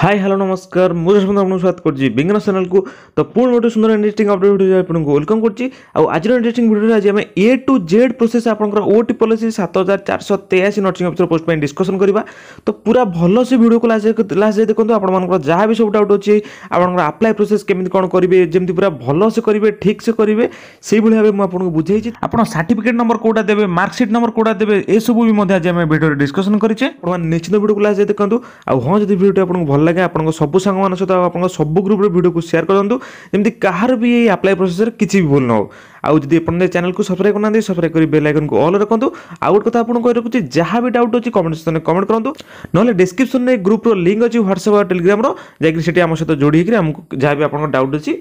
high hello ନମସ୍କାର ମୁଁ ଯଶବନ୍ଧୁ ଆପଣଙ୍କୁ ସ୍ୱାଗତ କରୁଛି ବିଜ୍ଞାନ ଚ୍ୟାନେଲକୁ ତ ପୁଣି ଗୋଟେ ସୁନ୍ଦର ଇଣ୍ଟରେଷ୍ଟିଂ ଅପଡେଟ୍ ଭିଡ଼ିଓ ଆପଣଙ୍କୁ ୱେଲକମ୍ କରୁଛି ଆଉ ଆଜିର ଇଣ୍ଟରେଷ୍ଟିଂ ଭିଡ଼ିଓରେ ଆଜି ଆମେ ଏ ଟୁ ଜେଡ୍ ପ୍ରୋସେସ୍ ଆପଣଙ୍କର ଓ ଟି ପଲିସି ସାତ ହଜାର ଚାରିଶହ ତେୟାଅଶୀ ନର୍ସିଂ ଅଫିସର ପୋଷ୍ଟ ପାଇଁ ଡିସ୍କସନ୍ କରିବା ତ ପୁରା ଭଲସେ ଭିଡ଼ିଓକୁ ଲାଷ୍ଟ ଲାଷ୍ଟ ଯାଇ ଦେଖନ୍ତୁ ଆପଣମାନଙ୍କର ଯାହା ବି ସବୁ ଡାଉଟ୍ ଅଛି ଆପଣଙ୍କର ଆପ୍ଲାଏ ପ୍ରୋସେସ୍ କେମିତି କ'ଣ କରିବେ ଯେମିତି ପୁରା ଭଲସେ କରିବେ ଠିକ୍ସେ କରିବେ ସେଇଭଳି ଭାବେ ମୁଁ ଆପଣଙ୍କୁ ବୁଝେଇଛି ଆପଣ ସାର୍ଟିଫିକେଟ୍ ନମ୍ବର କେଉଁଟା ଦେବେ ମାର୍କସିଟ୍ ନମ୍ବର କେଉଁଟା ଦେବେ ଏସବୁ ବି ମଧ୍ୟ ଆଜି ଆମେ ଭିଡ଼ିଓରେ ଡିସ୍କସନ୍ କରିଛେ ଆପଣମାନେ ନିଶ୍ଚିତ ଭିଡ଼ିଓକୁ ଲାଷ୍ଟ ଯାଇ ଦେଖନ୍ତୁ ଆଉ ହଁ ଯଦି ଭିଡ଼ିଓଟି ଆପଣଙ୍କୁ ଭଲ লাগে আপনার সবু সাংমান সহ আপনার সবু গ্রুপর ভিডিওকে সেয়ার করতু যেমি কাহার বি এই আপ্লাই প্রসেসরে কিছু বি ভুল নহো আউ যদি আপনার চ্যানেলকে সবসক্রাইব করুন সবসক্রাইব করে বেল আইকনকে অল রাখতু আউ গোটে কথা আপনার কই রাখুছি যা বি ডাউট অছি কমেন্ট সেকশনে কমেন্ট করতু নহলে ডেসক্রিপশনে গ্রুপর লিঙ্ক অছি হোয়াটসঅ্যাপ আর টেলিগ্রামর যাইকি সেটি আমার সহ যোড়ি হইকি আমাকে যা বি আপনার ডাউট অছি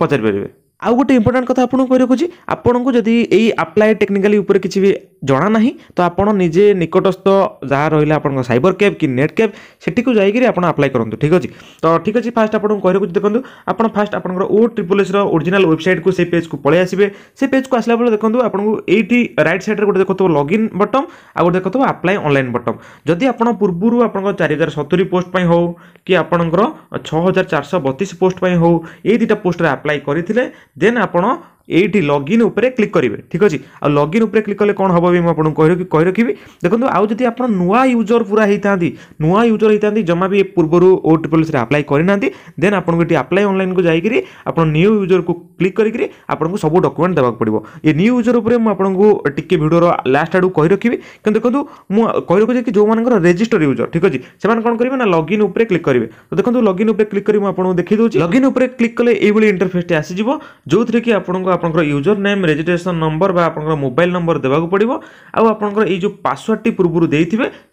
পচারি পারিবে ଆଉ ଗୋଟେ ଇମ୍ପୋର୍ଟାଣ୍ଟ କଥା ଆପଣଙ୍କୁ କହିବାକୁ ରଖୁଛି ଆପଣଙ୍କୁ ଯଦି ଏଇ ଆପ୍ଲାଏ ଟେକ୍ନିକାଲି ଉପରେ କିଛି ବି ଜଣା ନାହିଁ ତ ଆପଣ ନିଜେ ନିକଟସ୍ଥ ଯାହା ରହିଲା ଆପଣଙ୍କ ସାଇବର କ୍ୟାବ୍ କି ନେଟ୍ କ୍ୟାବ୍ ସେଠିକୁ ଯାଇକିରି ଆପଣ ଆପ୍ଲାଏ କରନ୍ତୁ ଠିକ୍ ଅଛି ତ ଠିକ୍ ଅଛି ଫାଷ୍ଟ ଆପଣଙ୍କୁ କହିବାକୁ ଦେଖନ୍ତୁ ଆପଣ ଫାଷ୍ଟ ଆପଣଙ୍କର ଓ ଟ୍ରିପଲ୍ ଏସ୍ର ଓରିଜିନାଲ୍ ୱେବସାଇଟ୍କୁ ସେ ପେଜ୍କୁ ପଳେଇ ଆସିବେ ସେ ପେଜ୍କୁ ଆସିଲା ବେଳେ ଦେଖନ୍ତୁ ଆପଣଙ୍କୁ ଏଇଠି ରାଇଟ୍ ସାଇଡ଼୍ରେ ଗୋଟେ ଦେଖୁଥିବ ଲଗ୍ଇନ୍ ବଟମ୍ ଆଉ ଗୋଟେ ଦେଖୁଥିବ ଆପ୍ଲାଏ ଅନଲାଇନ୍ ବଟମ୍ ଯଦି ଆପଣ ପୂର୍ବରୁ ଆପଣଙ୍କ ଚାରି ହଜାର ସତୁରି ପୋଷ୍ଟ ପାଇଁ ହେଉ କି ଆପଣଙ୍କର ଛଅ ହଜାର ଚାରିଶହ ବତିଶ ପୋଷ୍ଟ ପାଇଁ ହେଉ ଏଇ ଦୁଇଟା ପୋଷ୍ଟରେ ଆପ୍ଲାଏ କରିଥିଲେ ¿De dónde এইটি লগইন উপরে ক্লিক করবে ঠিক আছে আর লগইন উপরে ক্লিক কলে কোণ হব বি মু আপনার কই রাখবি দেখুন আউ যদি আপনার নূয়া ইউজর পুরা হয়ে থাকে নূয়া ইউজর হয়ে থাকে জমা বি পূর্বর ও ট্রিপলসরে আপ্লাই করে না দেন আপনার এটি আপ্লাই অনলাইন কু যাই আপনার নিউ ইউজর কু ক্লিক করি আপনার সব ডকুমেন্ট দেওয়া পড়ব এ নিউ ইউজর উপরে মু আপনার টিকি ভিডিওর লাস্ট আড়ু কই রাখবি কিন্তু দেখুন মু কই রাখুছি কি যে রেজিস্টার ইউজর ঠিক আছে সে কোণ করবে না লগইন উপরে ক্লিক করবে তো দেখুন লগইন উপরে ক্লিক করি মু আপনার দেখি দেছি লগইন উপরে ক্লিক কলে এইভাবে ইন্টরফেসটি আসিযোগ যে আপনার আপনার ইউজর নেম রেজিষ্ট্রেসন নম্বর বা আপনার মোবাইল নম্বর দেওয়া পড়ব আউ আপনার এই যে পাসওয়ার্ডটি পূর্বর দিয়ে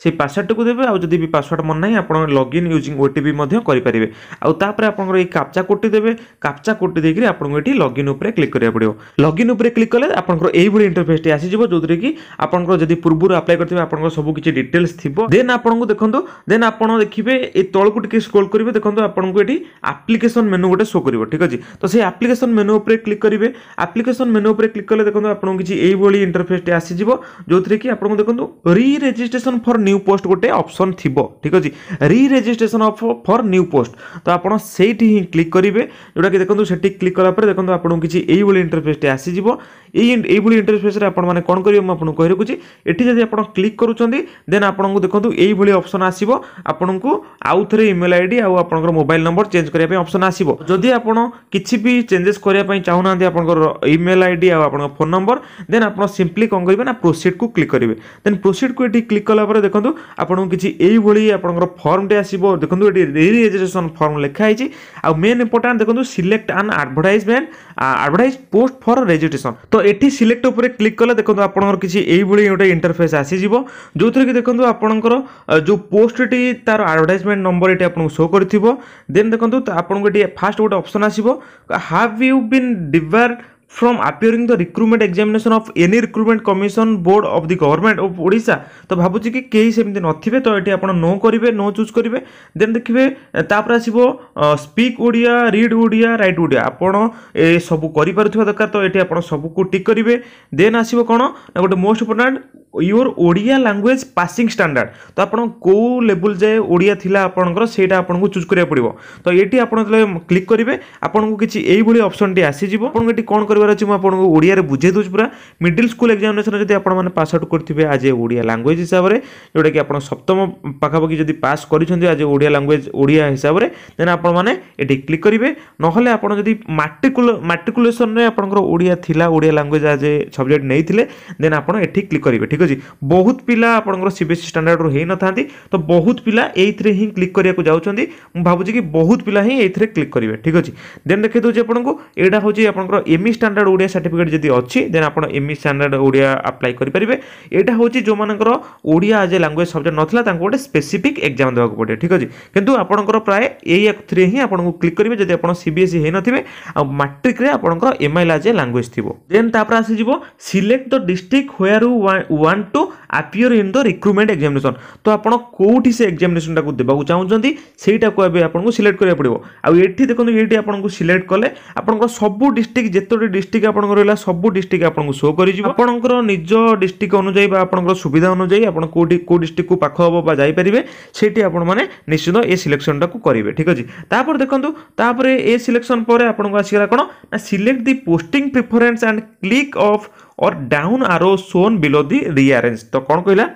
সেই পাসওয়ার্ডটি দেবে আউ যদি বি পাসওয়ার্ড মনে নাই আপনার লগ ইন ইউজিং ওটিপি করে আউ তাপরে আপনার এই কাপচা কোডটি দেবে কাপচা কোডটি দিয়ে আপনার এটি লগ ইন উপরে ক্লিক করা পড়ব লগ ইন উপরে ক্লিক কলে আপনার এইভাবে ইন্টরফেসটি আসিযোগ যেটি কি আপনার যদি পূর্বর আপ্লাই করতে আপনার সব কিছু ডিটেলস থাকবে দেন আপনার দেখুন দেন আপনার দেখবে এই তলকু টিকি স্ক্রোল করবে দেখুন আপনার এটি আপ্লিকেসন মেনু গোটে শো করব ঠিক আছে তো সেই আপ্লিকেসন মেনু উপরে ক্লিক করবে ଆପ୍ଲିକେସନ୍ ମେନୁ ଉପରେ କ୍ଲିକ୍ କଲେ ଦେଖନ୍ତୁ ଆପଣଙ୍କୁ କିଛି ଏଇଭଳି ଇଣ୍ଟରଫେସ୍ଟି ଆସିଯିବ ଯେଉଁଥିରେ କି ଆପଣଙ୍କୁ ଦେଖନ୍ତୁ re registration for new post ଗୋଟେ ଅପସନ୍ ଥିବ ଠିକ୍ ଅଛି ରି ରେଜିଷ୍ଟ୍ରେସନ୍ ଫର୍ ନ୍ୟୁ ପୋଷ୍ଟ ତ ଆପଣ ସେଇଠି ହିଁ କ୍ଲିକ୍ କରିବେ ଯେଉଁଟାକି ଦେଖନ୍ତୁ ସେଠି କ୍ଲିକ୍ କଲା ପରେ ଦେଖନ୍ତୁ ଆପଣଙ୍କୁ କିଛି ଏଇଭଳି ଇଣ୍ଟରଫେସ୍ଟି ଆସିଯିବ ଏଇ ଏଇଭଳି ଇଣ୍ଟରଫେସ୍ରେ ଆପଣମାନେ କ'ଣ କରିବେ ମୁଁ ଆପଣଙ୍କୁ କହି ରଖୁଛି ଏଠି ଯଦି ଆପଣ କ୍ଲିକ୍ କରୁଛନ୍ତି ଦେନ୍ ଆପଣଙ୍କୁ ଦେଖନ୍ତୁ ଏଇଭଳି ଅପସନ୍ ଆସିବ ଆପଣଙ୍କୁ ଆଉ ଥରେ ଇମେଲ୍ ଆଇଡ଼ି ଆଉ ଆପଣଙ୍କର ମୋବାଇଲ୍ ନମ୍ବର ଚେଞ୍ଜ କରିବା ପାଇଁ ଅପସନ୍ ଆସିବ ଯଦି ଆପଣ କିଛି ବି ଚେଞ୍ଜେସ୍ କରିବା ପାଇଁ ଚାହୁଁନାହାନ୍ତି ଆପଣଙ୍କର ଇମେଲ୍ ଆଇ ଡ଼ି ଆଉ ଆପଣଙ୍କ ଫୋନ୍ ନମ୍ବର ଦେନ୍ ଆପଣ ସିମ୍ପଲି କ'ଣ କରିବେ ନା ପ୍ରୋସିଡ଼୍କୁ କ୍ଲିକ୍ କରିବେ ଦେନ୍ ପ୍ରୋସିଡ଼୍କୁ ଏଠି କ୍ଲିକ୍ କଲା ପରେ ଦେଖନ୍ତୁ ଆପଣଙ୍କୁ କିଛି ଏଇଭଳି ଆପଣଙ୍କର ଫର୍ମଟେ ଆସିବ ଦେଖନ୍ତୁ ଏଠି ରିରେଜିଷ୍ଟ୍ରେସନ୍ ଫର୍ମ ଲେଖା ହେଇଛି ଆଉ ମେନ୍ ଇମ୍ପୋର୍ଟାଣ୍ଟ ଦେଖନ୍ତୁ select an advertisement advertise post for registration ତ ଏଠି ସିଲେକ୍ଟ ଉପରେ କ୍ଲିକ୍ କଲେ ଦେଖନ୍ତୁ ଆପଣଙ୍କର କିଛି ଏଇଭଳି ଗୋଟେ ଇଣ୍ଟରଫେସ୍ ଆସିଯିବ ଯେଉଁଥିରେ କି ଦେଖନ୍ତୁ ଆପଣଙ୍କର ଯେଉଁ ପୋଷ୍ଟଟି ତାର ଆଡ଼ଭର୍ଟାଇଜମେଣ୍ଟ ନମ୍ବର ଏଠି ଆପଣଙ୍କୁ ଶୋ କରିଥିବ ଦେନ୍ ଦେଖନ୍ତୁ ଆପଣଙ୍କୁ ଏଠି ଫାଷ୍ଟ ଗୋଟେ ଅପସନ୍ ଆସିବ have you been debar from appearing the recruitment examination of any recruitment commission board of the government of Odisha তো ভাবুছি কি কেହି সেମିତି নଥିବେ ତ ଏଠି ଆପଣ নো କରିବେ নো ଚୁଜ୍ କରିବେ ଦେନ୍ ଦେଖିବେ ତାପରେ ଆସିବ speak Odia read Odia write Odia ଆପଣ ଏ ସବୁ କରିପାରୁଥିବା ଦରକାର ତ ଏଠି ଆପଣ ସବୁକୁ ଟିକ୍ କରିବେ ଦେନ୍ ଆସିବ କ'ଣ ନା ଗୋଟେ most important your Odia language passing standard ତ ଆପଣ କେଉଁ ଲେବୁଲ୍ ଯାଏ ଓଡ଼ିଆ ଥିଲା ଆପଣଙ୍କର ସେଇଟା ଆପଣଙ୍କୁ ଚୁଜ୍ କରିବାକୁ ପଡ଼ିବ ତ ଏଠି ଆପଣ ଯେତେବେଳେ କ୍ଲିକ୍ କରିବେ ଆପଣଙ୍କୁ କିଛି ଏଇଭଳି ଅପସନ୍ଟି ଆସିଯିବ ଆପଣଙ୍କୁ ଏଠି କ'ଣ କରିବାର ଅଛି ମୁଁ ଆପଣଙ୍କୁ ଓଡ଼ିଆରେ ବୁଝେଇ ଦେଉଛି ପୁରା ମିଡ଼ିଲ୍ ସ୍କୁଲ୍ ଏକ୍ଜାମିନେସନ୍ ଯଦି ଆପଣମାନେ ପାସ୍ ଆଉଟ୍ କରିଥିବେ ଆଜି ଓଡ଼ିଆ ଲାଙ୍ଗୁଏଜ୍ ହିସାବରେ ଯେଉଁଟାକି ଆପଣ ସପ୍ତମ ପାଖାପାଖି ଯଦି ପାସ୍ କରିଛନ୍ତି ଆଜି ଓଡ଼ିଆ ଲାଙ୍ଗୁଏଜ୍ ଓଡ଼ିଆ ହିସାବରେ ଦେନ୍ ଆପଣମାନେ ଏଠି କ୍ଲିକ୍ କରିବେ ନହେଲେ ଆପଣ ଯଦି ମାଟ୍ରିକୁଲ ମାଟ୍ରିକୁଲେସନ୍ରେ ଆପଣଙ୍କର ଓଡ଼ିଆ ଥିଲା ଓଡ଼ିଆ ଲାଙ୍ଗୁଏଜ୍ ଆଜି ସବଜେକ୍ଟ ନେଇଥିଲେ ଦେନ୍ ଆପଣ ଏଠି କ୍ଲିକ୍ କରିବେ ଠିକ୍ ঠিক আছে বহুত পিলা আপনার সিবিএসই স্টাণ্ডার্ডর হয়ে নথাতে তো বহুত পিলা এইথে হি ক্লিক করা যাচ্ছেন ভাবুছি কি বহুত পিলা হি এইথে ক্লিক করবে ঠিক আছে দেন দেখে দেছি আপনার এইটা হচ্ছে আপনার এমই স্টাণ্ডার্ড ওড়িয়া সার্টিফিকেট যদি অছি দেন আপনার এমই স্টাণ্ডার্ড ওড়িয়া আপ্লাই করে এইটা হচ্ছে যেমনকর ওড়িয়া আজ ল্যাঙ্গুয়েজ সবজেক্ট নথিলা তাঙ্কু গোটে স্পেসিফিক এক্সাম দেওয়া পড়ে ঠিক আছে কিন্তু আপনার প্রায় এই থ্রি হি আপনার ক্লিক করবে যদি আপনার সিবিএসই হয়ে নথিবে আর মাট্রিক্রে আপনার এমআইএল আজ ল্যাঙ্গুয়েজ থিব দেন তাপরে আসিযোগ select the district where want to appear in the recruitment examination ତ ଆପଣ କେଉଁଠି ସେ ଏକ୍ଜାମିନେସନ୍ଟାକୁ ଦେବାକୁ ଚାହୁଁଛନ୍ତି ସେଇଟାକୁ ଏବେ ଆପଣଙ୍କୁ ସିଲେକ୍ଟ କରିବାକୁ ପଡ଼ିବ ଆଉ ଏଠି ଦେଖନ୍ତୁ ଏଇଠି ଆପଣଙ୍କୁ ସିଲେକ୍ଟ କଲେ ଆପଣଙ୍କର ସବୁ ଡିଷ୍ଟ୍ରିକ୍ଟ ଯେତୋଟି ଡିଷ୍ଟ୍ରିକ୍ଟ ଆପଣଙ୍କର ରହିଲା ସବୁ ଡିଷ୍ଟ୍ରିକ୍ଟ ଆପଣଙ୍କୁ ସୋ କରିଯିବ ଆପଣଙ୍କର ନିଜ ଡିଷ୍ଟ୍ରିକ୍ଟ ଅନୁଯାୟୀ ବା ଆପଣଙ୍କର ସୁବିଧା ଅନୁଯାୟୀ ଆପଣ କେଉଁଠି କେଉଁ ଡିଷ୍ଟ୍ରିକ୍ଟକୁ ପାଖ ହେବ ବା ଯାଇପାରିବେ ସେଇଠି ଆପଣମାନେ ନିଶ୍ଚିନ୍ତ ଏ ସିଲେକ୍ସନ୍ଟାକୁ କରିବେ ଠିକ୍ ଅଛି ତାପରେ ଦେଖନ୍ତୁ ତାପରେ ଏ ସିଲେକ୍ସନ୍ ପରେ ଆପଣଙ୍କୁ ଆସିଗଲା କ'ଣ ନା select the posting preference and click of और डाउन आरो सोन बिलो दि रिअरेज तो कौन कहला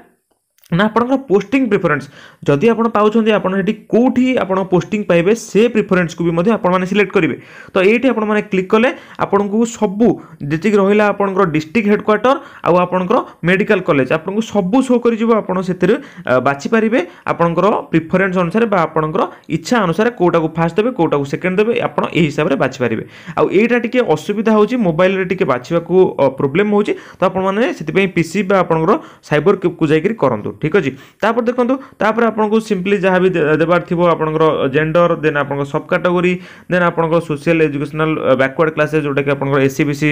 ନା ଆପଣଙ୍କର ପୋଷ୍ଟିଂ ପ୍ରିଫରେନ୍ସ ଯଦି ଆପଣ ପାଉଛନ୍ତି ଆପଣ ସେଠି କେଉଁଠି ଆପଣ ପୋଷ୍ଟିଂ ପାଇବେ ସେ ପ୍ରିଫରେନ୍ସକୁ ବି ମଧ୍ୟ ଆପଣମାନେ ସିଲେକ୍ଟ କରିବେ ତ ଏଇଠି ଆପଣମାନେ କ୍ଲିକ୍ କଲେ ଆପଣଙ୍କୁ ସବୁ ଯେତିକି ରହିଲା ଆପଣଙ୍କର ଡିଷ୍ଟ୍ରିକ୍ଟ ହେଡ଼କ୍ୱାର୍ଟର ଆଉ ଆପଣଙ୍କର ମେଡ଼ିକାଲ କଲେଜ ଆପଣଙ୍କୁ ସବୁ ସୋ କରିଯିବ ଆପଣ ସେଥିରେ ବାଛିପାରିବେ ଆପଣଙ୍କର ପ୍ରିଫରେନ୍ସ ଅନୁସାରେ ବା ଆପଣଙ୍କର ଇଚ୍ଛା ଅନୁସାରେ କେଉଁଟାକୁ ଫାଷ୍ଟ ଦେବେ କେଉଁଟାକୁ ସେକେଣ୍ଡ ଦେବେ ଆପଣ ଏହି ହିସାବରେ ବାଛିପାରିବେ ଆଉ ଏଇଟା ଟିକେ ଅସୁବିଧା ହେଉଛି ମୋବାଇଲରେ ଟିକେ ବାଛିବାକୁ ପ୍ରୋବ୍ଲେମ୍ ହେଉଛି ତ ଆପଣମାନେ ସେଥିପାଇଁ ପିସି ବା ଆପଣଙ୍କର ସାଇବର କ୍ୟୁବ୍କୁ ଯାଇକରି କରନ୍ତୁ ঠিক ଅଛି ତାପରେ ଦେଖନ୍ତୁ ତାପରେ ଆପଣଙ୍କୁ ସିମ୍ପଲି ଯାହା ବି ଦେବାର ଥିବ ଆପଣଙ୍କର ଜେଣ୍ଡର ଦେନ୍ ଆପଣଙ୍କ ସବ୍ କାଟାଗୋରୀ ଦେନ୍ ଆପଣଙ୍କ ସୋସିଆଲ ଏଜୁକେସନାଲ ବ୍ୟାକୱାର୍ଡ଼ କ୍ଲାସେସ୍ ଯେଉଁଟାକି ଆପଣଙ୍କର ଏସ୍ ସି ବି ସି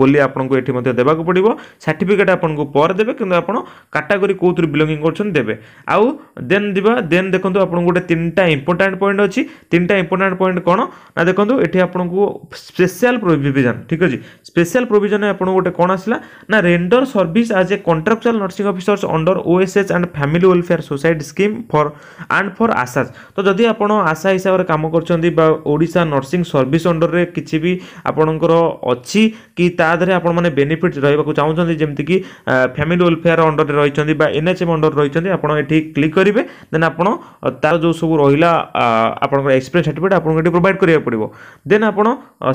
ବୋଲି ଆପଣଙ୍କୁ ଏଠି ମଧ୍ୟ ଦେବାକୁ ପଡ଼ିବ ସାର୍ଟିଫିକେଟ୍ ଆପଣଙ୍କୁ ପରେ ଦେବେ କିନ୍ତୁ ଆପଣ କାଟାଗୋରୀ କେଉଁଥିରୁ ବିଲଙ୍ଗିଂ କରୁଛନ୍ତି ଦେବେ ଆଉ ଦେନ୍ ଯିବା ଦେନ୍ ଦେଖନ୍ତୁ ଆପଣଙ୍କୁ ଗୋଟେ ତିନିଟା ଇମ୍ପୋର୍ଟାଣ୍ଟ ପଏଣ୍ଟ ଅଛି ତିନିଟା ଇମ୍ପୋର୍ଟାଣ୍ଟ ପଏଣ୍ଟ କ'ଣ ନା ଦେଖନ୍ତୁ ଏଠି ଆପଣଙ୍କୁ ସ୍ପେଶାଲ ପ୍ରୋଭିଜନ ଠିକ୍ ଅଛି ସ୍ପେଶାଲ ପ୍ରୋଭିଜନ ଆପଣଙ୍କୁ ଗୋଟେ କ'ଣ ଆସିଲା ନା render service as a contractual nursing officers under O S marriage and family welfare society scheme for and for ASHAs ତ ଯଦି ଆପଣ ଆଶା ହିସାବରେ କାମ କରୁଛନ୍ତି ବା ଓଡ଼ିଶା ନର୍ସିଂ ସର୍ଭିସ୍ ଅଣ୍ଡରରେ କିଛି ବି ଆପଣଙ୍କର ଅଛି କି ତା ଦେହରେ ଆପଣମାନେ ବେନିଫିଟ୍ ରହିବାକୁ ଚାହୁଁଛନ୍ତି ଯେମିତିକି ଫ୍ୟାମିଲି ୱେଲଫେୟାର ଅଣ୍ଡରରେ ରହିଛନ୍ତି ବା ଏନ୍ ଏଚ୍ ଏମ୍ ଅଣ୍ଡରରେ ରହିଛନ୍ତି ଆପଣ ଏଠି କ୍ଲିକ୍ କରିବେ ଦେନ୍ ଆପଣ ତାର ଯେଉଁ ସବୁ ରହିଲା ଆପଣଙ୍କର ଏକ୍ସପିରିଏନ୍ସ ସାର୍ଟିଫିକେଟ୍ ଆପଣଙ୍କୁ ଏଠି ପ୍ରୋଭାଇଡ଼ କରିବାକୁ ପଡ଼ିବ ଦେନ୍ ଆପଣ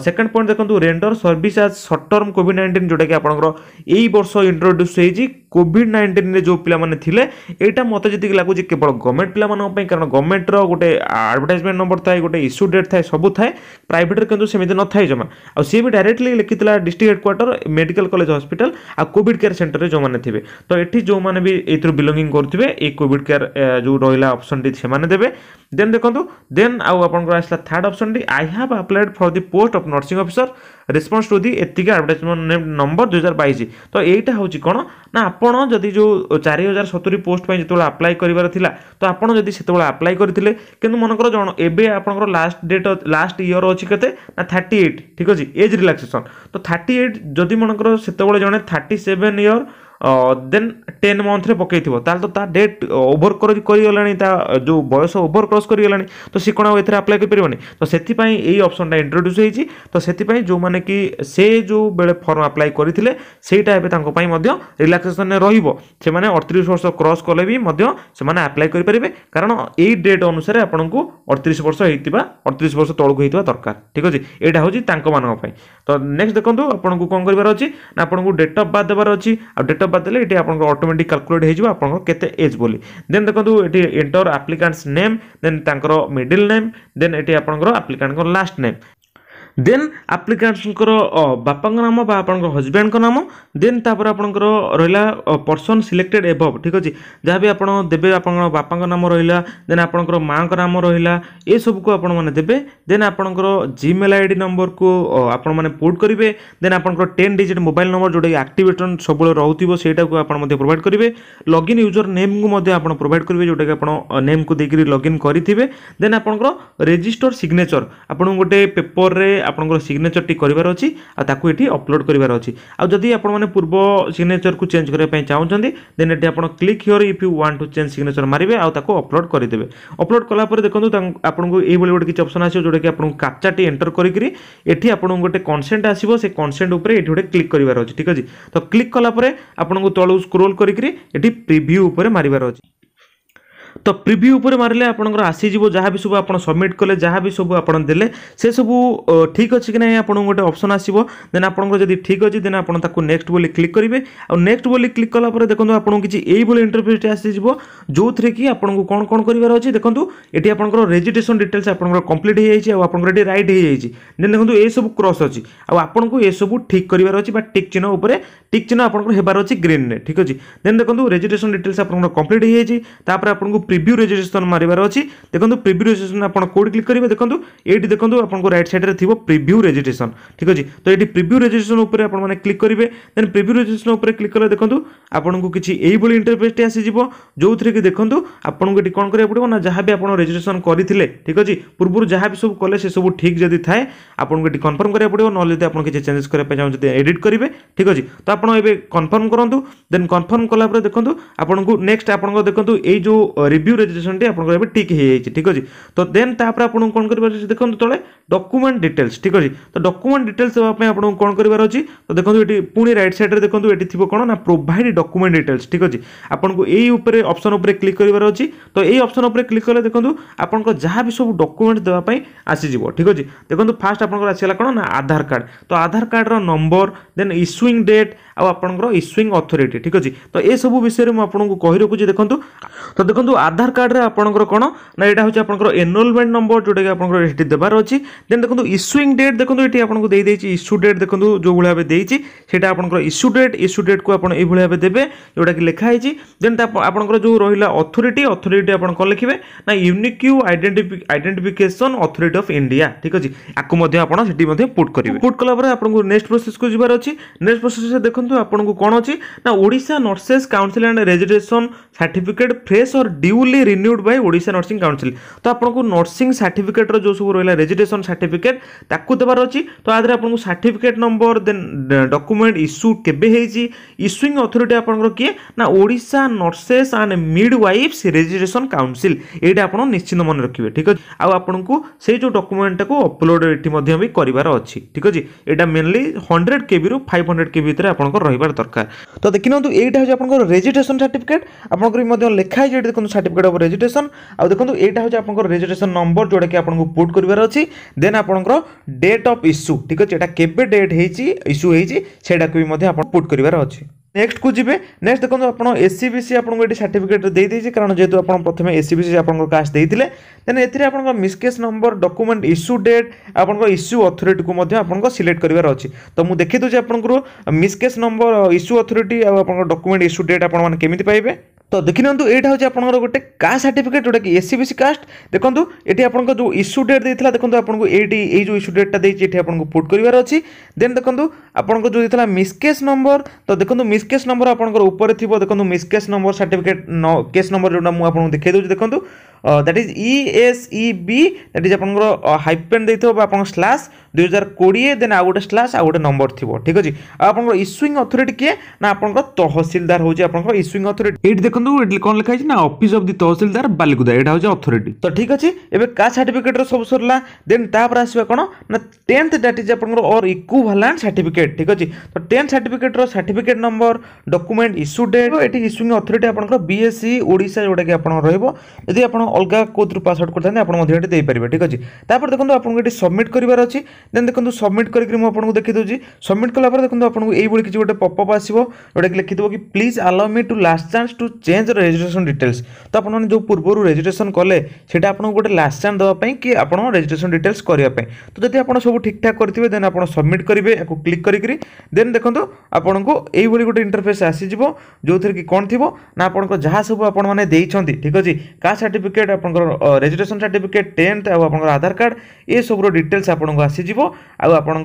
ସେକେଣ୍ଡ ପଏଣ୍ଟ ଦେଖନ୍ତୁ render service as short term COVID nineteen ଯେଉଁଟାକି ଆପଣଙ୍କର ଏଇ ବର୍ଷ ଇଣ୍ଟ୍ରୋଡ୍ୟୁସ୍ ହେଇଛି କୋଭିଡ଼ ନାଇଣ୍ଟିନ୍ରେ ଯେଉଁ ପିଲାମାନେ ଥିଲେ ଏଇଟା ମୋତେ ଯେତିକି ଲାଗୁଛି କେବଳ ଗଭର୍ଣ୍ଣମେଣ୍ଟ ପିଲାମାନଙ୍କ ପାଇଁ କାରଣ ଗଭର୍ଣ୍ଣମେଣ୍ଟର ଗୋଟେ ଆଡ଼ଭର୍ଟାଇଜମେଣ୍ଟ ନମ୍ବର ଥାଏ ଗୋଟେ ଇସ୍ୟୁ ଡେଟ୍ ଥାଏ ସବୁ ଥାଏ ପ୍ରାଇଭେଟ୍ରେ କିନ୍ତୁ ସେମିତି ନଥାଏ ଜମା ଆଉ ସିଏ ବି ଡାଇରେକ୍ଟଲି ଲେଖିଥିଲା district headquarter medical college hospital ଆଉ କୋଭିଡ଼ କେୟାର ସେଣ୍ଟରରେ ଯେଉଁମାନେ ଥିବେ ତ ଏଠି ଯେଉଁମାନେ ବି ଏଇଥିରୁ ବିଲଙ୍ଗିଂ କରୁଥିବେ ଏଇ କୋଭିଡ଼ କେୟାର ଯେଉଁ ରହିଲା ଅପସନ୍ଟି ସେମାନେ ଦେବେ ଦେନ୍ ଦେଖନ୍ତୁ ଦେନ୍ ଆଉ ଆପଣଙ୍କର ଆସିଲା ଥାର୍ଡ଼ ଅପସନ୍ଟି I have applied for the post of nursing officer response to the ଏତିକି ଆଡ଼ଭର୍ଟାଇଜମେଣ୍ଟ ନମ୍ବର ଦୁଇ ହଜାର ବାଇଶ ତ ଏଇଟା ହେଉଛି କ'ଣ ନା ଆପଣ ଯଦି ଯେଉଁ ଚାରି ହଜାର ସତୁରି ପୋଷ୍ଟ ପାଇଁ ଯେତେବେଳେ ଆପ୍ଲାଏ କରିବାର ଥିଲା ତ ଆପଣ ଯଦି ସେତେବେଳେ ଆପ୍ଲାଏ କରିଥିଲେ କିନ୍ତୁ ମନେକର ଜଣ ଏବେ ଆପଣଙ୍କର ଲାଷ୍ଟ ଡେଟ୍ ଲାଷ୍ଟ ଇୟର୍ ଅଛି କେତେ ନା ଥାର୍ଟି ଏଇଟ୍ ଠିକ୍ ଅଛି ଏଜ୍ ରିଲାକ୍ସେସନ୍ ତ ଥାର୍ଟି ଏଇଟ୍ ଯଦି ମନେକର ସେତେବେଳେ ଜଣେ thirty seven year then ten ମନ୍ଥରେ ପକାଇଥିବ ତାହେଲେ ତ ତା ଡେଟ୍ ଓଭର କରିଗଲାଣି ତା ଯେଉଁ ବୟସ ଓଭର କ୍ରସ୍ କରିଗଲାଣି ତ ସେ କ'ଣ ଆଉ ଏଥିରେ ଆପ୍ଲାଏ କରିପାରିବନି ତ ସେଥିପାଇଁ ଏଇ ଅପସନ୍ଟା ଇଣ୍ଟ୍ରୋଡ୍ୟୁସ୍ ହେଇଛି ତ ସେଥିପାଇଁ ଯେଉଁମାନେ କି ସେ ଯେଉଁ ବେଳେ ଫର୍ମ ଆପ୍ଲାଏ କରିଥିଲେ ସେଇଟା ଏବେ ତାଙ୍କ ପାଇଁ ମଧ୍ୟ ରିଲାକ୍ସେସନ୍ରେ ରହିବ ସେମାନେ ଅଠତିରିଶ ବର୍ଷ କ୍ରସ୍ କଲେ ବି ମଧ୍ୟ ସେମାନେ ଆପ୍ଲାଏ କରିପାରିବେ କାରଣ ଏଇ ଡେଟ୍ ଅନୁସାରେ ଆପଣଙ୍କୁ ଅଠତିରିଶ ବର୍ଷ ହେଇଥିବା ଅଠତିରିଶ ବର୍ଷ ତଳକୁ ହେଇଥିବା ଦରକାର ଠିକ୍ ଅଛି ଏଇଟା ହେଉଛି ତାଙ୍କମାନଙ୍କ ପାଇଁ ତ ନେକ୍ସଟ୍ ଦେଖନ୍ତୁ ଆପଣଙ୍କୁ କ'ଣ କରିବାର ଅଛି ନା ଆପଣଙ୍କୁ ଡେଟ୍ ଅଫ୍ ବାର୍ଥ ଦେବାର ଅଛି ଆଉ ଡେଟ୍ ଅଫ୍ ଦେବା ଦେଲେ ଏଠି ଆପଣଙ୍କର ଅଟୋମେଟିକ୍ କାଲକୁଲେଟ୍ ହେଇଯିବ ଆପଣଙ୍କର କେତେ ଏଜ୍ ବୋଲି ଦେନ୍ ଦେଖନ୍ତୁ ଏଠି ଏଣ୍ଟର ଆପ୍ଲିକାଣ୍ଟସ୍ ନେମ୍ ଦେନ୍ ତାଙ୍କର ମିଡ଼ିଲ୍ ନେମ୍ ଦେନ୍ ଏଠି ଆପଣଙ୍କର ଆପ୍ଲିକାଣ୍ଟଙ୍କର ଲାଷ୍ଟ ନେମ୍ ଦେନ୍ ଆପ୍ଲିକାଣ୍ଟଙ୍କର ବାପାଙ୍କ ନାମ ବା ଆପଣଙ୍କ ହଜବ୍ୟାଣ୍ଡଙ୍କ ନାମ ଦେନ୍ ତାପରେ ଆପଣଙ୍କର ରହିଲା ପର୍ସନ୍ ସିଲେକ୍ଟେଡ୍ ଏଭବ୍ ଠିକ୍ ଅଛି ଯାହା ବି ଆପଣ ଦେବେ ଆପଣଙ୍କ ବାପାଙ୍କ ନାମ ରହିଲା ଦେନ୍ ଆପଣଙ୍କର ମାଆଙ୍କ ନାମ ରହିଲା ଏସବୁକୁ ଆପଣମାନେ ଦେବେ ଦେନ୍ ଆପଣଙ୍କର ଜିମେଲ୍ ଆଇ ଡ଼ି ନମ୍ବରକୁ ଆପଣମାନେ ପୋର୍ଟ କରିବେ ଦେନ୍ ଆପଣଙ୍କର ଟେନ୍ ଡିଜିଟ୍ ମୋବାଇଲ୍ ନମ୍ବର ଯେଉଁଟାକି ଆକ୍ଟିଭେଟନ୍ ସବୁବେଳେ ରହୁଥିବ ସେଇଟାକୁ ଆପଣ ମଧ୍ୟ ପ୍ରୋଭାଇଡ଼ କରିବେ ଲଗ୍ଇନ୍ ୟୁଜର୍ ନେମ୍କୁ ମଧ୍ୟ ଆପଣ ପ୍ରୋଭାଇଡ଼ କରିବେ ଯେଉଁଟାକି ଆପଣ ନେମ୍କୁ ଦେଇକରି ଲଗ୍ଇନ୍ କରିଥିବେ ଦେନ୍ ଆପଣଙ୍କର ରେଜିଷ୍ଟର ସିଗ୍ନେଚର୍ ଆପଣଙ୍କୁ ଗୋଟେ ପେପରରେ আপনার সিগনেচরটি করবার অছি তাকে এটি অপলোড করবার অছি আদি আপনার পূর্ব সিগনেচরক চেঞ্জ করা চাহুমান দেন এটি আপনার click here if you want to change signature মারিবে তাকে অপলোড করেদেবে অপলোড কলাপরে দেখুন আপনার এইভাবে গোটে কিছু অপসন আসবে যেটা কি আপনার ক্যাপচাটি এন্টর করি এটি আপনার গোটে কনসেন্ট আসবে সেই কনসেন্ট উপরে এটি গোটে ক্লিক করবার অছি ঠিক আছে তো ক্লিক কলাপরে আপনার তলু স্ক্রোল করি এটি প্রিভিউ উপরে মারিবার অছি তো ପ୍ରିଭ୍ୟୁ ଉପରେ ମାରିଲେ ଆପଣଙ୍କର ଆସିଯିବ ଯାହା ବି ସବୁ ଆପଣ ସବମିଟ୍ କଲେ ଯାହା ବି ସବୁ ଆପଣ ଦେଲେ ସେସବୁ ଠିକ୍ ଅଛି କି ନାହିଁ ଆପଣଙ୍କୁ ଗୋଟେ ଅପସନ୍ ଆସିବ ଦେନ୍ ଆପଣଙ୍କର ଯଦି ଠିକ୍ ଅଛି ଦେନ୍ ଆପଣ ତାକୁ ନେକ୍ସଟ ବୋଲି କ୍ଲିକ୍ କରିବେ ଆଉ ନେକ୍ସଟ ବୋଲି କ୍ଲିକ୍ କଲା ପରେ ଦେଖନ୍ତୁ ଆପଣଙ୍କୁ କିଛି ଏଇଭଳି ଇଣ୍ଟରଫେସ୍ଟି ଆସିଯିବ ଯେଉଁଥିରେ କି ଆପଣଙ୍କୁ କ'ଣ କ'ଣ କରିବାର ଅଛି ଦେଖନ୍ତୁ ଏଠି ଆପଣଙ୍କର ରେଜିଷ୍ଟ୍ରେସନ୍ ଡିଟେଲ୍ସ ଆପଣଙ୍କର କମ୍ପ୍ଲିଟ୍ ହେଇଯାଇଛି ଆଉ ଆପଣଙ୍କର ଏଠି ରାଇଟ୍ ହେଇଯାଇଛି ଦେନ୍ ଦେଖନ୍ତୁ ଏସବୁ କ୍ରସ୍ ଅଛି ଆଉ ଆପଣଙ୍କୁ ଏସବୁ ଠିକ୍ କରିବାର ଅଛି ବା ଟିକ୍ ଚିହ୍ନ ଉପରେ ଟିକ୍ ଚିହ୍ନ ଆପଣଙ୍କର ହେବାର ଅଛି ଗ୍ରୀନ୍ରେ ଠିକ୍ ଅଛି ଦେନ୍ ଦେଖନ୍ତୁ ରେଜିଷ୍ଟ୍ରେସନ୍ ଡିଟେଲ୍ସ ଆପଣଙ୍କର କମ୍ପ୍ଲିଟ୍ ହେଇଯାଇଛି ତାପରେ ଆପଣଙ୍କୁ ପ୍ରି প্রিভ্यू রেজিস্ট্রেসন মারিবার অছি দেখুন প্রিভ্যু রেজিস্ট্রেসন আপনার কোটি ক্লিক করবে দেখুন এইটি দেখুন আপনার রাইট সাইডে থাকবে প্রিভ্যু রেজিস্ট্রেসন ঠিক আছে তো এটি প্রিভ্যু রেজিস্ট্রেসন উপরে আপনার ক্লিক করবে দেন প্রিভ্যু রেজিস্ট্রেসন উপরে ক্লিক কলে দেখুন আপনার কিছু এইভাবে ইন্টারফেসটি আসিযোগ যেউথে কি দেখুন আপনার এটি কম করা পড়ব না যা বি আপনার রেজিস্ট্রেসন করে ঠিক আছে পূর্ব যা বি সব কলে সে সব ঠিক যদি থাকে আপনার এটি কনফর্ম করা পড়ব নহলে যদি আপনার কিছু চেঞ্জেস করা চাহুন যদি এডিট করবে ঠিক আছে তো আপনার এবে কনফর্ম করতু দেন কনফর্ম কলাপরে দেখুন আপনার নেক্সট আপনার দেখুন এই যে রিভ্যু রেজিষ্ট্রেসনটি আপনার এবার ঠিক হয়েছে ঠিক আছে তো দেন তাপরে আপনার কম করবার আছে দেখুন তলে ডকুমেন্ট ডিটেলস ঠিক আছে তো ডকুমেন্ট ডিটেলস দেওয়া আপনার কম করবার অছি তো দেখুন এটি পুঁ রাইট সাইড্রে দেখুন এটি থাকবে কোণ না প্রোভাইড ডকুমেন্ট ডিটেলস ঠিক আছে আপনার এই উপরে অপসন উপরে ক্লিক করবার অছি তো এই অপসন উপরে ক্লিক কলে দেখুন আপনার যা বি সব ডকুমেন্ট দেওয়া আসিযোগ ঠিক আছে দেখুন ফার্স্ট আপনার আসিগলা কোণ না আধার কার্ড তো আধার কার্ডর নম্বর দেন ইস্যুইং ডেট আপনার ইস্যুইং অথরিটি ঠিক আছে তো এসব বিষয়ে আপনার কহি রাখুছি দেখুন তো দেখুন আধার কার্ডে আপনার কোণ না এটা হচ্ছে আপনার এনরোলমেন্ট নম্বর যেটাকি আপনার এটি দেবার অছি দেন দেখুন ইস্যুইং ডেট দেখুন এটি আপনার দিয়েছি ইস্যু ডেট দেখুন যেভাবে ভাবে দিয়েছি সেটা আপনার ইস্যু ডেট ইস্যু ডেট কু আপনার এইভাবে ভাবে দেবে যেটাকি লেখা হয়েছে দেন আপনার যে রহিলা অথরিটি অথরিটি আপনার লিখবে না unique identify identification authority of India ঠিক আছে আকু মধ্যে আপনার সেটি মধ্যে পুট করবে পুট কলাপরে আপনার নেক্সট প্রোসেস কু যাবার অছি নেক্সট প্রোসেস দেখুন আপনার কোণ অছি না Odisha nurses council and registration certificate fresh or due newly renewed by Odisha nurses council तो आपको नर्सी सार्टिफिकेटर जो सब रहा है रेजिडेसन सार्टिफिकेट ताकू देवार अच्छी तो आदि आपको certificate number then document issue केवे इश्यूईंग अथोरीटी आपंकर किए ना Odisha nurses and midwives registration council ये आप निश्चिंत मन रखिए ठीक अच्छे आपको से जो डकुमेंटा को अपलोड ये भी करार अच्छी ठीक अच्छे यहाँ मेनली हंड्रेड के रु फाइव हंड्रेड के भितर आप रहा दरकार तो देखी ना यहाँ हूँ आप रेजिट्रेसन सार्टिफिकेट आप लेखाई देखो सार्टिफिकेट সার্টিফিকেট অফ রেজিট্রেসন আখন এইটা হচ্ছে আপনার রেজিট্রেসন নম্বর যেটা কি আপনার পুট করবার অছি দেন আপনার ডেট অফ ইস্যু ঠিক আছে এটা কেবে ডেট হয়েছি ইস্যু হয়েছি সেটাকে বি আপনার পুট করবার অছি নেক্সট কু যাবে নেক্সট দেখুন আপনার এসিবিসি আপনার এটি সার্টিফিকেট দিয়েছি কারণ যেহেতু আপনার প্রথমে এসিবিসি আপনার কাস্ট দিয়ে দেন এতে আপনার misc case number document issue date আপনার ইস্যু অথরিটি কু আপনার সিলেক্ট করবার অছি তো মু দেখি দেছি আপনার মিসকেস নম্বর ইস্যু অথরিটি আপনার ডকুমেন্ট ইস্যু ডেট আপনার কেমি পাইবে তো দেখি নিউ এইটা হচ্ছে আপনার গোটে কাস্ট সার্টিফিকেট যেটা কি এসসি বিসি কাস্ট দেখুন এটি আপনার যে ইস্যু ডেট দিয়েছিল দেখুন আপনার এইটি এই যে ইস্যু ডেটটা দিয়েছি এটি আপনার পুট করবার অছি দেন দেখুন আপনার যে দিয়েছিল মিসকেস নম্বর তো দেখুন মিসকেস নম্বর আপনার উপরে থাকবে দেখুন misc case number certificate case number যেটা মু আপনার দেখাই দেছি দেখুন that is E S E B that is ଆପଣଙ୍କର ହାଇପେନ୍ ଦେଇଥିବ ବା ଆପଣଙ୍କ ସ୍ଲାସ୍ ଦୁଇ ହଜାର କୋଡ଼ିଏ ଦେନ୍ ଆଉ ଗୋଟେ ସ୍ଲାସ୍ ଆଉ ଗୋଟେ ନମ୍ବର ଥିବ ଠିକ୍ ଅଛି ଆଉ ଆପଣଙ୍କର ଇସ୍ୟୁଇଂ ଅଥରିଟି କିଏ ନା ଆପଣଙ୍କର ତହସିଲଦାର ହେଉଛି ଆପଣଙ୍କର ଇସୁଇଂ ଅଥରିଟି ଏଇଠି ଦେଖନ୍ତୁ ଏଠି କ'ଣ ଲେଖା ହେଇଛି ନା office of the tahsildar Balikuda ଏଇଟା ହେଉଛି ଅଥରିଟି ତ ଠିକ୍ ଅଛି ଏବେ କାଷ୍ଟ ସାର୍ଟିଫିକେଟ୍ର ସବୁ ସରିଲା ଦେନ୍ ତାପରେ ଆସିବା କ'ଣ ନା ଟେନ୍ଥ ଦ୍ୟାଟ୍ ଇଜ୍ ଆପଣଙ୍କର ଅର୍ ଇକୁଭାଲାଣ୍ଟ ସାର୍ଟିଫିକେଟ୍ ଠିକ୍ ଅଛି ତ ଟେନ୍ଥ ସାର୍ଟିଫିକେଟ୍ର certificate number document issue date ଏଠି ଇସ୍ୟୁଇଂ ଅଥରିଟି ଆପଣଙ୍କର ବିଏସ୍ସି ଓଡ଼ିଶା ଯେଉଁଟାକି ଆପଣଙ୍କର ରହିବ ଯଦି ଆପଣ অলগা କେଉଁଥିରୁ ପାସୱାର୍ଡ଼ କରିଥାନ୍ତି ଆପଣ ମଧ୍ୟ ଏଠି ଦେଇପାରିବେ ଠିକ୍ ଅଛି ତାପରେ ଦେଖନ୍ତୁ ଆପଣଙ୍କୁ ଏଠି ସବମିଟ୍ କରିବାର ଅଛି ଦେନ୍ ଦେଖନ୍ତୁ ସବମିଟ୍ କରିକି ମୁଁ ଆପଣଙ୍କୁ ଦେଖିଦେଉଛି ସବମିଟ୍ କଲା ପରେ ଦେଖନ୍ତୁ ଆପଣଙ୍କୁ ଏଇଭଳି କିଛି ଗୋଟେ ପପଅପ୍ ଆସିବ ଯେଉଁଟାକି ଲେଖିଥିବ କି please allow me to last chance to change registration details ତ ଆପଣମାନେ ଯେଉଁ ପୂର୍ବରୁ ରେଜିଷ୍ଟ୍ରେସନ୍ କଲେ ସେଇଟା ଆପଣଙ୍କୁ ଗୋଟେ ଲାଷ୍ଟ ଚାନ୍ସ ଦେବା ପାଇଁ କି ଆପଣ ରେଜିଷ୍ଟ୍ରେସନ୍ ଡିଟେଲ୍ସ କରିବା ପାଇଁ ତ ଯଦି ଆପଣ ସବୁ ଠିକ୍ଠାକ୍ କରିଥିବେ ଦେନ୍ ଆପଣ ସବମିଟ୍ କରିବେ ୟାକୁ କ୍ଲିକ୍ କରିକିରି ଦେନ୍ ଦେଖନ୍ତୁ ଆପଣଙ୍କୁ ଏଇଭଳି ଗୋଟେ ଇଣ୍ଟରଫେସ୍ ଆସିଯିବ ଯେଉଁଥିରେ କି କ'ଣ ଥିବ ନା ଆପଣଙ୍କ ଯାହା ସବୁ ଆପଣମାନେ ଦେଇଛନ୍ତି ଠିକ୍ ଅଛି କାହା ସାର୍ଟିଫିକେଟ୍ আপনৰ ৰেজিষ্ট্ৰেচন সার্টিফিকেট 10th আৰু আপোনাক আধাৰ কার্ড এই সকলো ডিটেলস আপোনাক আহিজিব আৰু আপোনাক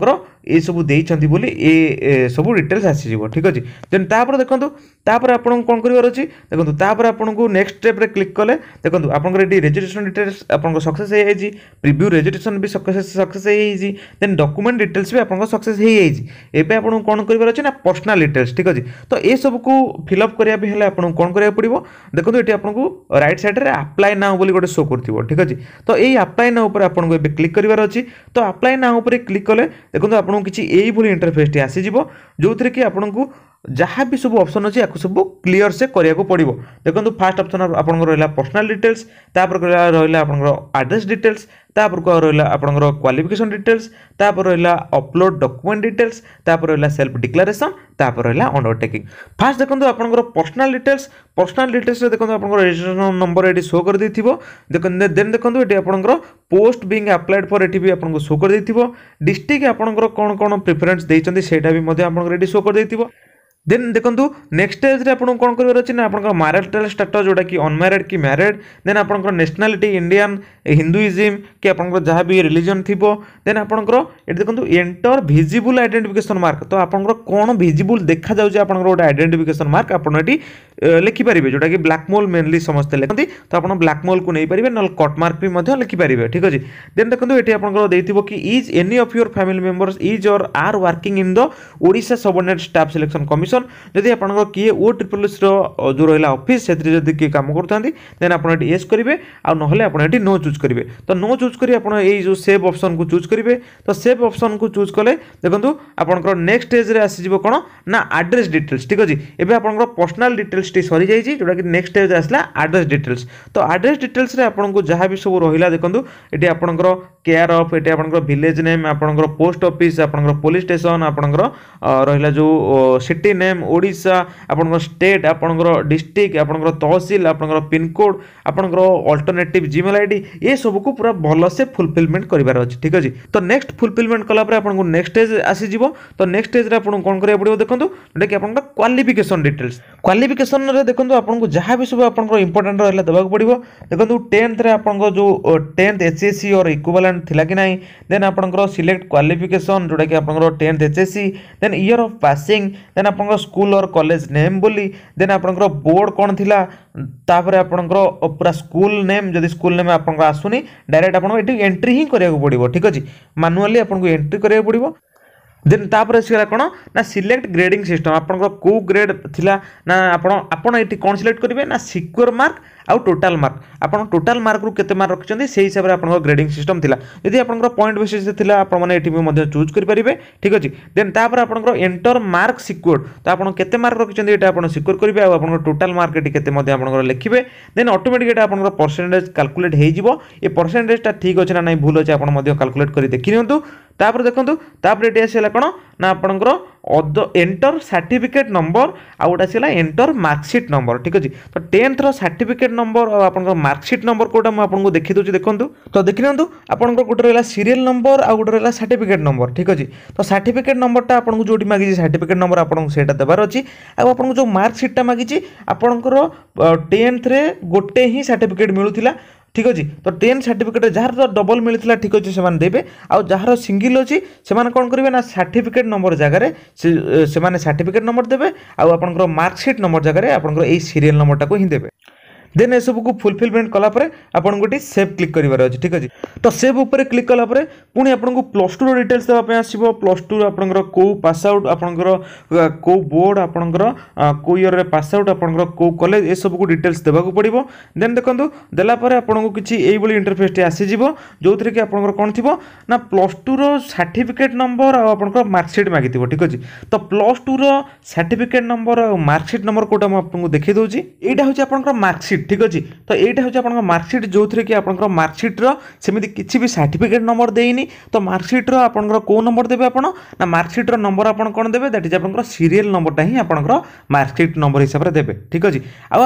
ଏସବୁ ଦେଇଛନ୍ତି ବୋଲି ଏ ସବୁ ଡିଟେଲ୍ସ ଆସିଯିବ ଠିକ୍ ଅଛି ଦେନ୍ ତାପରେ ଦେଖନ୍ତୁ ତାପରେ ଆପଣଙ୍କୁ କ'ଣ କରିବାର ଅଛି ଦେଖନ୍ତୁ ତାପରେ ଆପଣଙ୍କୁ ନେକ୍ସଟ ଷ୍ଟେପ୍ରେ କ୍ଲିକ୍ କଲେ ଦେଖନ୍ତୁ ଆପଣଙ୍କର ଏଠି ରେଜିଷ୍ଟ୍ରେସନ୍ ଡିଟେଲ୍ସ ଆପଣଙ୍କ ସକ୍ସେସ୍ ହେଇଯାଇଛି ପ୍ରିଭ୍ୟୁ ରେଜିଷ୍ଟ୍ରେସନ୍ ବି ସକ୍ସେସ୍ ସକ୍ସେସ୍ ହେଇଯାଇଛି ଦେନ୍ ଡକୁମେଣ୍ଟ ଡିଟେଲ୍ସ ବି ଆପଣଙ୍କ ସକ୍ସେସ୍ ହେଇଯାଇଛି ଏବେ ଆପଣଙ୍କୁ କ'ଣ କରିବାର ଅଛି ନା ପର୍ସନାଲ୍ ଡିଟେଲ୍ସ ଠିକ୍ ଅଛି ତ ଏସବୁକୁ ଫିଲ୍ଅପ୍ କରିବା ପାଇଁ ହେଲେ ଆପଣଙ୍କୁ କ'ଣ କରିବାକୁ ପଡ଼ିବ ଦେଖନ୍ତୁ ଏଠି ଆପଣଙ୍କୁ ରାଇଟ୍ ସାଇଡ଼୍ରେ ଆପ୍ଲାଏ ନାଓ ବୋଲି ଗୋଟେ ଶୋ କରୁଥିବ ଠିକ୍ ଅଛି ତ ଏଇ ଆପ୍ଲାଏ ନାଓ ଉପରେ ଆପଣଙ୍କୁ ଏବେ କ୍ଲିକ୍ କରିବାର ଅଛି ତ ଆପ୍ଲାଏ ନାଓ ଉପରେ କ୍ଲିକ୍ କଲେ ଦେଖନ୍ତୁ ଆପଣ ଆପଣଙ୍କୁ କିଛି ଏଇଭଳି ଇଣ୍ଟରଫେସ୍ଟି ଆସିଯିବ ଯେଉଁଥିରେ କି ଆପଣଙ୍କୁ ଯାହା ବି ସବୁ ଅପସନ୍ ଅଛି ୟାକୁ ସବୁ କ୍ଲିଅର ସେ କରିବାକୁ ପଡ଼ିବ ଦେଖନ୍ତୁ ଫାର୍ଷ୍ଟ ଅପସନ୍ ଆପଣଙ୍କର ରହିଲା ପର୍ସନାଲ ଡିଟେଲ୍ସ ତାପରେ ରହିଲା ଆପଣଙ୍କର ଆଡ୍ରେସ୍ ଡିଟେଲ୍ସ ତାପରକୁ ରହିଲା ଆପଣଙ୍କର କ୍ୱାଲିଫିକେସନ୍ ଡିଟେଲ୍ସ ତାପରେ ରହିଲା ଅପଲୋଡ଼ ଡକୁମେଣ୍ଟ ଡିଟେଲ୍ସ ତାପରେ ରହିଲା ସେଲ୍ଫ ଡିକ୍ଲାରେସନ୍ ତାପରେ ରହିଲା ଅଣ୍ଡରଟେକିଂ ଫାର୍ଷ୍ଟ ଦେଖନ୍ତୁ ଆପଣଙ୍କର ପର୍ସନାଲ ଡିଟେଲ୍ସ ପର୍ସନାଲ ଡିଟେଲ୍ସରେ ଦେଖନ୍ତୁ ଆପଣଙ୍କର ରେଜିଷ୍ଟ୍ରେସନ ନମ୍ବର ଏଠି ସୋ କରିଦେଇଥିବ ଦେଖନ୍ତୁ ଦେନ୍ ଦେଖନ୍ତୁ ଏଠି ଆପଣଙ୍କର ପୋଷ୍ଟ ବିଙ୍ଗ ଆପ୍ଲାଏଡ଼୍ ଫର୍ ଏଠି ବି ଆପଣଙ୍କୁ ସୋ କରିଦେଇଥିବ ଡିଷ୍ଟ୍ରିକ୍ଟ ଆପଣଙ୍କର କ'ଣ କ'ଣ ପ୍ରିଫରେନ୍ସ ଦେଇଛନ୍ତି ସେଇଟା ବି ମଧ୍ୟ ଆପଣଙ୍କର ଏଠି ସୋ କରିଦେଇଥିବ ଦେନ୍ ଦେଖନ୍ତୁ নেক্সট ଷ୍ଟେଜ୍ରେ ଆପଣଙ୍କୁ କ'ଣ କରିବାର ଅଛି ନା ଆପଣଙ୍କର ମ୍ୟାରେଟାଲ୍ ଷ୍ଟାଟସ୍ ଯେଉଁଟାକି ଅନମ୍ୟାରେଡ଼୍ କି ମ୍ୟାରେଡ଼୍ ଦେନ୍ ଆପଣଙ୍କର ନ୍ୟାସନାଲିଟି ଇଣ୍ଡିଆନ୍ ହିନ୍ଦୁଇଜିମ୍ କି ଆପଣଙ୍କର ଯାହା ବି ରିଲିଜନ୍ ଥିବ ଦେନ୍ ଆପଣଙ୍କର ଏଠି ଦେଖନ୍ତୁ ଏଣ୍ଟର ଭିଜିବୁଲ୍ ଆଇଡେଣ୍ଟିଫିକେସନ୍ ମାର୍କ ତ ଆପଣଙ୍କର କ'ଣ ଭିଜିବୁଲ୍ ଦେଖାଯାଉଛି ଆପଣଙ୍କର ଗୋଟେ ଆଇଡେଣ୍ଟିଫିକେସନ୍ ମାର୍କ ଆପଣ ଏଠି ଲେଖିପାରିବେ ଯେଉଁଟାକି ବ୍ଲାକ୍ମୋଲ୍ ମେନ୍ଲି ସମସ୍ତେ ଲେଖନ୍ତି ତ ଆପଣ ବ୍ଲାକ୍ମୋଲ୍କୁ ନେଇପାରିବେ ନହେଲେ କଟ୍ ମାର୍କ ବି ମଧ୍ୟ ଲେଖିପାରିବେ ଠିକ୍ ଅଛି ଦେନ୍ ଦେଖନ୍ତୁ ଏଠି ଆପଣଙ୍କର ଦେଇଥିବ କି is any of your family members is or are working in the Odisha subordinate staff selection commission application ଯଦି ଆପଣଙ୍କର କିଏ ଓ ଟ୍ରିପଲ୍ ଏସ୍ର ଯେଉଁ ରହିଲା ଅଫିସ୍ ସେଥିରେ ଯଦି କିଏ କାମ କରୁଥାନ୍ତି ଦେନ୍ ଆପଣ ଏଠି ୟେସ୍ କରିବେ ଆଉ ନହେଲେ ଆପଣ ଏଠି ନୋ ଚୁଜ୍ କରିବେ ତ ନୋ ଚୁଜ୍ କରି ଆପଣ ଏଇ ଯେଉଁ ସେଭ୍ ଅପସନ୍କୁ ଚୁଜ୍ କରିବେ ତ ସେଭ୍ ଅପସନ୍କୁ ଚୁଜ୍ କଲେ ଦେଖନ୍ତୁ ଆପଣଙ୍କର ନେକ୍ସଟ ଷ୍ଟେଜ୍ରେ ଆସିଯିବ କ'ଣ ନା ଆଡ୍ରେସ୍ ଡିଟେଲ୍ସ ଠିକ୍ ଅଛି ଏବେ ଆପଣଙ୍କର ପର୍ସନାଲ୍ ଡିଟେଲ୍ସଟି ସରିଯାଇଛି ଯେଉଁଟାକି ନେକ୍ସଟ ଷ୍ଟେଜ୍ ଆସିଲା ଆଡ୍ରେସ୍ ଡିଟେଲ୍ସ ତ ଆଡ୍ରେସ୍ ଡିଟେଲ୍ସରେ ଆପଣଙ୍କୁ ଯାହା ବି ସବୁ ରହିଲା ଦେଖନ୍ତୁ ଏଠି ଆପଣଙ୍କର କେୟାର ଅଫ୍ ଏଠି ଆପଣଙ୍କର ଭିଲେଜ୍ ନେମ୍ ଆପଣଙ୍କର ପୋଷ୍ଟ ଅଫିସ୍ ଆପଣଙ୍କର ପୋଲିସ୍ ଷ୍ଟେସନ୍ ଆପଣଙ୍କର ରହିଲା ଯେଉଁ ସିଟି ନେମ୍ ନେମ୍ ଓଡ଼ିଶା ଆପଣଙ୍କର ଷ୍ଟେଟ୍ ଆପଣଙ୍କର ଡିଷ୍ଟ୍ରିକ୍ଟ ଆପଣଙ୍କର ତହସିଲ ଆପଣଙ୍କର ପିନ୍କୋଡ଼୍ ଆପଣଙ୍କର ଅଲ୍ଟରନେଟିଭ୍ ଜିମେଲ୍ ଆଇ ଡି ଏସବୁକୁ ପୁରା ଭଲସେ ଫୁଲଫିଲମେଣ୍ଟ କରିବାର ଅଛି ଠିକ୍ ଅଛି ତ ନେକ୍ସଟ ଫୁଲଫିଲମେଣ୍ଟ କଲା ପରେ ଆପଣଙ୍କୁ ନେକ୍ସଟ ଷ୍ଟେଜ୍ ଆସିଯିବ ତ ନେକ୍ସଟ ଷ୍ଟେଜ୍ରେ ଆପଣଙ୍କୁ କ'ଣ କରିବାକୁ ପଡ଼ିବ ଦେଖନ୍ତୁ ଯେଉଁଟାକି ଆପଣଙ୍କର କ୍ୱାଲିଫିକେସନ୍ ଡିଟେଲ୍ସ କ୍ୱାଲିଫିକେସନ୍ରେ ଦେଖନ୍ତୁ ଆପଣଙ୍କୁ ଯାହା ବି ସବୁ ଆପଣଙ୍କର ଇମ୍ପୋର୍ଟାଣ୍ଟ ରହିଲା ଦେବାକୁ ପଡ଼ିବ ଦେଖନ୍ତୁ ଟେନ୍ଥରେ ଆପଣଙ୍କ ଯେଉଁ tenth H S C or equivalent ଥିଲା କି ନାହିଁ ଦେନ୍ ଆପଣଙ୍କର ସିଲେକ୍ଟ କ୍ୱାଲିଫିକେସନ୍ ଯେଉଁଟାକି ଆପଣଙ୍କର tenth H S C then year of passing then ଆପଣଙ୍କର ଆପଣଙ୍କର ସ୍କୁଲ ଅର୍ କଲେଜ ନେମ୍ ବୋଲି ଦେନ୍ ଆପଣଙ୍କର ବୋର୍ଡ଼ କ'ଣ ଥିଲା ତାପରେ ଆପଣଙ୍କର ପୁରା ସ୍କୁଲ ନେମ୍ ଯଦି ସ୍କୁଲ ନେମ୍ ଆପଣଙ୍କର ଆସୁନି ଡାଇରେକ୍ଟ ଆପଣଙ୍କୁ ଏଠି ଏଣ୍ଟ୍ରି ହିଁ କରିବାକୁ ପଡ଼ିବ ଠିକ୍ ଅଛି ମାନୁଆଲି ଆପଣଙ୍କୁ ଏଣ୍ଟ୍ରି କରିବାକୁ ପଡ଼ିବ ଦେନ୍ ତାପରେ ଆସିଗଲା କ'ଣ ନା ସିଲେକ୍ଟ ଗ୍ରେଡ଼ିଂ ସିଷ୍ଟମ୍ ଆପଣଙ୍କର କେଉଁ ଗ୍ରେଡ଼୍ ଥିଲା ନା ଆପଣ ଆପଣ ଏଠି କ'ଣ ସିଲେକ୍ଟ କରିବେ ନା ସିକ୍ୟୁର ମାର୍କ ଆଉ ଟୋଟାଲ୍ ମାର୍କ ଆପଣ ଟୋଟାଲ୍ ମାର୍କରୁ କେତେ ମାର୍କ ରଖିଛନ୍ତି ସେହି ହିସାବରେ ଆପଣଙ୍କ ଗ୍ରେଡ଼ିଂ ସିଷ୍ଟମ୍ ଥିଲା ଯଦି ଆପଣଙ୍କର ପଏଣ୍ଟ ବେସିସ୍ରେ ଥିଲା ଆପଣମାନେ ଏଠି ବି ମଧ୍ୟ ଚୁଜ୍ କରିପାରିବେ ଠିକ୍ ଅଛି ଦେନ୍ ତାପରେ ଆପଣଙ୍କର ଏଣ୍ଟର ମାର୍କ ସିକ୍ୟୁର୍ଡ଼ ତ ଆପଣ କେତେ ମାର୍କ ରଖିଛନ୍ତି ଏଇଟା ଆପଣ ସିକ୍ୟୁର୍ କରିବେ ଆଉ ଆପଣଙ୍କର ଟୋଟାଲ୍ ମାର୍କ ଏଠି କେତେ ମଧ୍ୟ ଆପଣଙ୍କର ଲେଖିବେ ଦେନ୍ ଅଟୋମେଟିକ୍ ଏଇଟା ଆପଣଙ୍କର ପରସେଣ୍ଟେଜ୍ କାଲକୁଲେଟ୍ ହୋଇଯିବ ଏ ପରସେଣ୍ଟେଜ୍ଟା ଠିକ୍ ଅଛି ନା ନାହିଁ ଭୁଲ ଅଛି ଆପଣ ମଧ୍ୟ କାଲକୁଲେଟ୍ କରି ଦେଖିନିଅନ୍ତୁ ତାପରେ ଦେଖନ୍ତୁ ତାପରେ ଏଠି ଆସିଲା କ'ଣ ନା ଆପଣଙ୍କର ଅଦ ଏଣ୍ଟର ସାର୍ଟିଫିକେଟ୍ ନମ୍ବର ଆଉ ଗୋଟେ ଆସିଲା ଏଣ୍ଟର ମାର୍କସିଟ୍ ନମ୍ବର ଠିକ୍ ଅଛି ତ ଟେନ୍ଥର ସାର୍ଟିଫିକେଟ୍ ନମ୍ବର ଆଉ ଆପଣଙ୍କର ମାର୍କସିଟ୍ ନମ୍ବର କେଉଁଟା ମୁଁ ଆପଣଙ୍କୁ ଦେଖିଦେଉଛି ଦେଖନ୍ତୁ ତ ଦେଖିନିଅନ୍ତୁ ଆପଣଙ୍କର ଗୋଟେ ରହିଲା ସିରିଏଲ୍ ନମ୍ବର ଆଉ ଗୋଟେ ରହିଲା ସାର୍ଟିଫିକେଟ୍ ନମ୍ବର ଠିକ୍ ଅଛି ତ ସାର୍ଟିଫିକେଟ୍ ନମ୍ବରଟା ଆପଣଙ୍କୁ ଯେଉଁଠି ମାଗିଛି ସାର୍ଟିଫିକେଟ୍ ନମ୍ବର ଆପଣଙ୍କୁ ସେଇଟା ଦେବାର ଅଛି ଆଉ ଆପଣଙ୍କୁ ଯେଉଁ ମାର୍କସିଟ୍ଟା ମାଗିଛି ଆପଣଙ୍କର ଟେନ୍ଥରେ ଗୋଟେ ହିଁ ସାର୍ଟିଫିକେଟ୍ ମିଳୁଥିଲା ঠিক ଅଛି ତ ଟେନ୍ ସାର୍ଟିଫିକେଟ୍ ଯାହାର ଡବଲ୍ ମିଳିଥିଲା ଠିକ୍ ଅଛି ସେମାନେ ଦେବେ ଆଉ ଯାହାର ସିଙ୍ଗିଲ୍ ଅଛି ସେମାନେ କ'ଣ କରିବେ ନା ସାର୍ଟିଫିକେଟ୍ ନମ୍ବର ଜାଗାରେ ସେମାନେ ସାର୍ଟିଫିକେଟ୍ ନମ୍ବର ଦେବେ ଆଉ ଆପଣଙ୍କର ମାର୍କସିଟ୍ ନମ୍ବର ଜାଗାରେ ଆପଣଙ୍କର ଏଇ ସିରିଏଲ୍ ନମ୍ବରଟାକୁ ହିଁ ଦେବେ দেন এসবুক ফুলফিলমেন্ট কলাপরে আপনার গোটি সেভ ক্লিক করবার অছে ঠিক আছে তো সেভ উপরে ক্লিক কলাপরে পুঁ আপনার প্লস টুর ডিটেলস দেওয়া আসব প্লস টু আপনার কেউ পাস আউট আপনার কেউ বোর্ড আপনার কেউ ইয়রের পাস আউট আপনার কেউ কলেজ এসবুক ডিটেলস দেওয়া পড়ব দেন দেখুন দেলাপরে আপনার কিছু এইভাবে ইন্টরফেসটি আসিযোগ যেউথে কি আপনার কম থাকবে না প্লস টুর সার্টিফিকেট নম্বর আপনার মার্কসিট মাগিথিব ঠিক আছে তো প্লস টুর সার্টিফিকেট নম্বর মার্কসিট নম্বর কোটা মু আপনার দেখাই দেছি এইটা হচ্ছে আপনার মার্কসিট মার্কସିট ঠিক আছে তো এইটা হচ্ছে আপনার মার্কସିট যেউথে কি আপনার মার্কসিট্র সেমিতি কিছু বি সার্টিফিকেট নম্বর দেইনি তো মার্কসিট্র আপনার কেউ নম্বর দেবে আপনার না মার্কসিট্র নম্বর আপনার কোণ দেবে দ্যাট ইজ আপনার সিরিয়াল নম্বরটা হি আপনার মার্কসিট নম্বর হিসাবে দেবে ঠিক আছে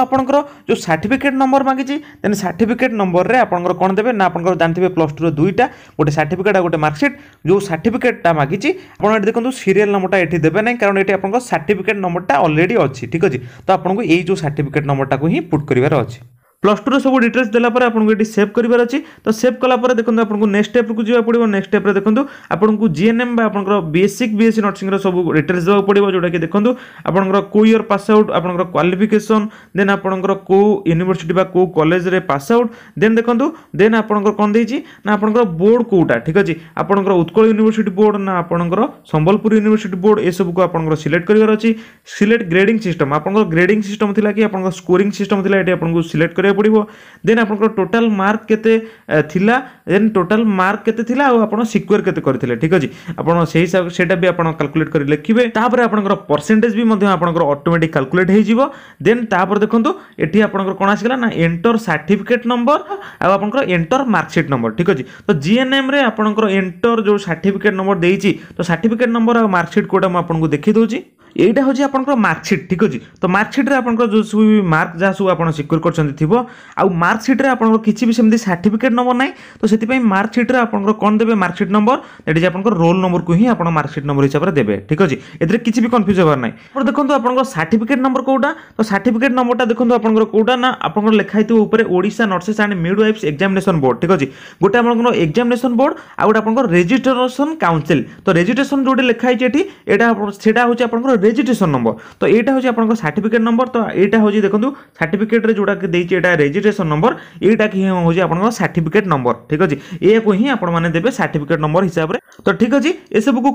আপনার যে সার্টিফিকেট নম্বর মাগিছি দেন সার্টিফিকেট নম্বরের আপনার কোণ দেবে না আপনার জানিবে প্লস টুর দুইটা গোটে সার্টিফিকেট আর গোটে মার্কসিট যে সার্টিফিকেটটা মাগিছি আপনার এটি দেখুন সিরিয়াল নম্বরটা এটি দেবে না কারণ এটি আপনার সার্টিফিকেট নম্বরটা অলরেডি অছি ঠিক আছে তো আপনার এই যে সার্টিফিকেট নম্বরটা হি পুট করবার অ প্লস টুর সব ডিটেলস দেলাপরে আপনার এটি সেভ করবার অছি তো সেভ কলাপরে দেখুন আপনার নেক্সট স্টেপকু যা পড়ব নেক্সট স্টেপে দেখুন আপনার জিএনএম বা আপনার বেসিক বিএসসি নর্সিংর সব ডিটেলস দেওয়া পড়ব যেটা কি দেখুন আপনার কেউ ইয়র পাস আউট আপনার ক্বালিফিকেসন দেন আপনার কেউ ইউনিভার্সিটি বা কেউ কলেজে পাস আউট দেন দেখুন দেন আপনার কম দিয়েছি না আপনার বোর্ড কোটা ঠিক আছে আপনার উৎকল ইউনিভার্সিটি বোর্ড না আপনার সম্বলপুর ইউনিভার্সিটি বোর্ড এসবুক আপনার সিলেক্ট করবার অছি সিলেক্ট গ্রেডিং সিস্টম আপনার গ্রেডিং সিস্টম লা কি আপনার স্কোরিং সিস্টম লা এটি আপনার সিলেক্ট করার କରିବାକୁ ପଡ଼ିବ ଦେନ୍ ଆପଣଙ୍କର ଟୋଟାଲ୍ ମାର୍କ କେତେ ଥିଲା ଦେନ୍ ଟୋଟାଲ୍ ମାର୍କ କେତେ ଥିଲା ଆଉ ଆପଣ ସିକ୍ୱେର୍ କେତେ କରିଥିଲେ ଠିକ୍ ଅଛି ଆପଣ ସେଇ ହିସାବରେ ସେଇଟା ବି ଆପଣ କାଲକୁଲେଟ୍ କରି ଲେଖିବେ ତାପରେ ଆପଣଙ୍କର ପରସେଣ୍ଟେଜ୍ ବି ମଧ୍ୟ ଆପଣଙ୍କର ଅଟୋମେଟିକ୍ କାଲକୁଲେଟ୍ ହେଇଯିବ ଦେନ୍ ତାପରେ ଦେଖନ୍ତୁ ଏଠି ଆପଣଙ୍କର କ'ଣ ଆସିଗଲା ନା ଏଣ୍ଟର୍ ସାର୍ଟିଫିକେଟ୍ ନମ୍ବର ଆଉ ଆପଣଙ୍କର ଏଣ୍ଟର୍ ମାର୍କସିଟ୍ ନମ୍ବର ଠିକ୍ ଅଛି ତ ଜିଏନ୍ଏମ୍ରେ ଆପଣଙ୍କର ଏଣ୍ଟର୍ ଯେଉଁ ସାର୍ଟିଫିକେଟ୍ ନମ୍ବର ଦେଇଛି ତ ସାର୍ଟିଫିକେଟ୍ ନମ୍ବର ଆଉ ମାର୍କସିଟ୍ କେଉଁଟା ମୁଁ ଆପଣଙ୍କୁ ଦେଖି ଦେଉଛି এইটা হচ্ছে আপনার মার্কସିট ঠিক আছে তো মার্কসিট্রে আপনার যে সব মার্ক যা সব আপনার সিকোর করছেন থাকবে আর্কসিট্রে আপনার কিছু বি সেমি সার্টিফিকেট নম্বর নাই তো সেই মার্কসিট্রে আপনার কম দেবে মার্কসিট নম্বর দ্যাট ইজ আপনার রোল নম্বর কু হি আপনার মার্কসিট নম্বর হিসাবে দেবে ঠিক আছে এতে কিছু বি কনফ্ୟୁজ হবার নাই আপনার দেখুন আপনার সার্টিফিকেট নম্বর কোটা তো সার্টিফিকেট নম্বরটা দেখুন আপনার কোটা না আপনার লেখা হইতে উপরে Odisha nurses and midwives examination board ঠিক আছে গোটে আপনার এক্সামিনেসন বোর্ড আর গোটে আপনার রেজিষ্ট্রেসন কাউন্সিল তো রেজিষ্ট্রেসন যেটা লেখা হয়েছে এটি এটা সেটা হচ্ছে আপনার ରେଜିଷ୍ଟ୍ରେସନ ନମ୍ବର ତ ଏଇଟା ହେଉଛି ଆପଣଙ୍କ ସାର୍ଟିଫିକେଟ୍ ନମ୍ବର ତ ଏଇଟା ହେଉଛି ଦେଖନ୍ତୁ ସାର୍ଟିଫିକେଟ୍ରେ ଯେଉଁଟା ଦେଇଛି ଏଇଟା ରେଜିଷ୍ଟ୍ରେସନ ନମ୍ବର ଏଇଟା କି ହେଉଛି ଆପଣଙ୍କ ସାର୍ଟିଫିକେଟ୍ ନମ୍ବର ଠିକ୍ ଅଛି ଏହାକୁ ହିଁ ଆପଣମାନେ ଦେବେ ସାର୍ଟିଫିକେଟ୍ ନମ୍ବର ହିସାବରେ ତ ଠିକ୍ ଅଛି ଏସବୁକୁ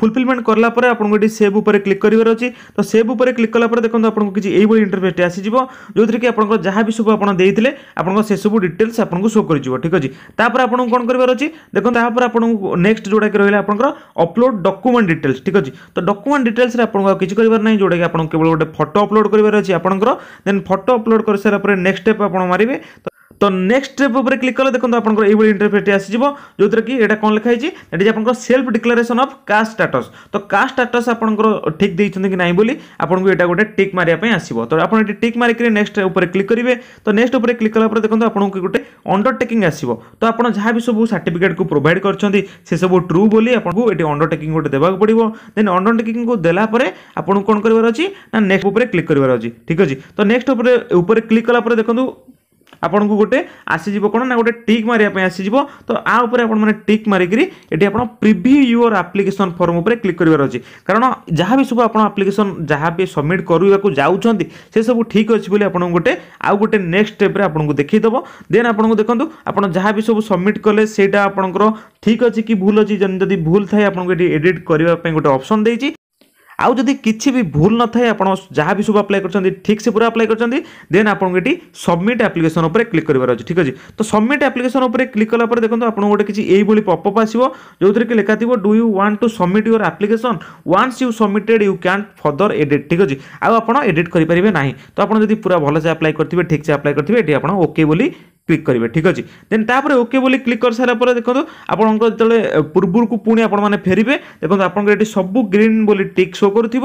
ଫୁଲଫିଲମେଣ୍ଟ କଲା ପରେ ଆପଣଙ୍କୁ ଏଠି ସେଭ୍ ଉପରେ କ୍ଲିକ୍ କରିବାର ଅଛି ତ ସେଭ୍ ଉପରେ କ୍ଲିକ୍ କଲା ପରେ ଦେଖନ୍ତୁ ଆପଣଙ୍କୁ କିଛି ଏଇଭଳି ଇଣ୍ଟରଫେସ୍ଟି ଆସିଯିବ ଯେଉଁଥିରେ କି ଆପଣଙ୍କ ଯାହା ବି ସବୁ ଆପଣ ଦେଇଥିଲେ ଆପଣଙ୍କ ସେସବୁ ଡିଟେଲ୍ସ ଆପଣଙ୍କୁ ଶୋ କରିଯିବ ଠିକ୍ ଅଛି ତାପରେ ଆପଣଙ୍କୁ କ'ଣ କରିବାର ଅଛି ଦେଖନ୍ତୁ ତାପରେ ଆପଣଙ୍କୁ ନେକ୍ସଟ ଯେଉଁଟାକି ରହିଲା ଆପଣଙ୍କର ଅପଲୋଡ଼ ଡକୁମେଣ୍ଟ ଡିଟେଲ୍ସ ଠିକ୍ ଅଛି ତ ଡକୁମେଣ୍ଟ ଡିଟେଲ୍ସରେ ଆପଣ ଆପଣଙ୍କୁ ଆଉ କିଛି କରିବାର ନାହିଁ ଯେଉଁଟାକି ଆପଣଙ୍କୁ କେବଳ ଗୋଟେ ଫଟୋ ଅପଲୋଡ଼ କରିବାର ଅଛି ଆପଣଙ୍କର ଦେନ୍ ଫଟୋ ଅପଲୋଡ଼ କରିସାରିଲା ପରେ ନେକ୍ସଟ ଷ୍ଟେପ୍ ଆପଣ ମାରିବେ তো নেক্সট স্টেপ উপরে ক্লিক কলে দেখুন আপনার এইভাবে ইন্টারফেসটি আসিযোগ যেটা কি এটা কোণ লেখা হয়েছে এটি আপনার self declaration of caste status তো কাস্ট স্টাটস আপনার ঠিক দিয়েছেন কি না বলে আপনার এটা গোটে টিক মারিয়া আসব তো আপনার এটি টিক মারিকি নেক্সট উপরে ক্লিক করবে তো নেক্সট উপরে ক্লিক কলাপরে দেখুন আপনার গোটে অন্ডরটেকিং আসব তো আপনার যা বি সব সার্টিফিকেট কু প্রোভাইড করছেন সে সব ট্রু বলে আপনার এটি অন্ডরটেকিং গোটে দেওয়া পড়ব দেন অন্ডরটেকিং দেলাপরে আপনার কোণ করবার অনেক্সট উপরে ক্লিক করবার অনেক ঠিক আছে তো নেক্সট উপরে উপরে ক্লিক কলাপরে দেখুন ଆପଣଙ୍କୁ ଗୋଟେ ଆସିଯିବ କ'ଣ ନା ଗୋଟେ ଟିକ୍ ମାରିବା ପାଇଁ ଆସିଯିବ ତ ଆ ଉପରେ ଆପଣମାନେ ଟିକ୍ ମାରିକରି ଏଠି ଆପଣ ପ୍ରିଭ୍ୟୁ ୟୁଅର୍ ଆପ୍ଲିକେସନ୍ ଫର୍ମ ଉପରେ କ୍ଲିକ୍ କରିବାର ଅଛି କାରଣ ଯାହା ବି ସବୁ ଆପଣ ଆପ୍ଲିକେସନ୍ ଯାହା ବି ସବମିଟ୍ କରିବାକୁ ଯାଉଛନ୍ତି ସେସବୁ ଠିକ୍ ଅଛି ବୋଲି ଆପଣଙ୍କୁ ଗୋଟେ ଆଉ ଗୋଟେ ନେକ୍ସଟ ଷ୍ଟେପ୍ରେ ଆପଣଙ୍କୁ ଦେଖେଇଦେବ ଦେନ୍ ଆପଣଙ୍କୁ ଦେଖନ୍ତୁ ଆପଣ ଯାହା ବି ସବୁ ସବମିଟ୍ କଲେ ସେଇଟା ଆପଣଙ୍କର ଠିକ୍ ଅଛି କି ଭୁଲ ଅଛି ଯଦି ଭୁଲ ଥାଏ ଆପଣଙ୍କୁ ଏଠି ଏଡ଼ିଟ୍ କରିବା ପାଇଁ ଗୋଟେ ଅପସନ୍ ଦେଇଛି আউ যদি কিছু বি ভুল নথায় আপনার যা বি সব আপ্লাই করছেন ঠিক সে পুরা আপ্লাই করছেন দেন আপনার এটি সবমিট আপ্লিকেসন উপরে ক্লিক করবার আছে ঠিক আছে তো সবমিট আপ্লিকেসন উপরে ক্লিক কলা পরে দেখুন আপনার গোটে কিছু এইভাবে পপঅপ আসব যেথে কি লেখা থাকবে do you want to submit your application once you submitted you can further edit ঠিক আছে আউ আপনার এডিট করে পারবে না তো আপনার যদি পুরা ভালসে আপ্লাই করতে ঠিক সে আপ্লাই করতে এটি আপনার ওকে বলে ক্লিক করবে ঠিক আছে দেন তাপরে ওকে বলে ক্লিক করে সারা পরে দেখুন আপনার যেতবে পূর্বরক পুঁ আপনার ফেরবে এবং আপনার এটি সবু গ্রিন বলে টিক শো করুব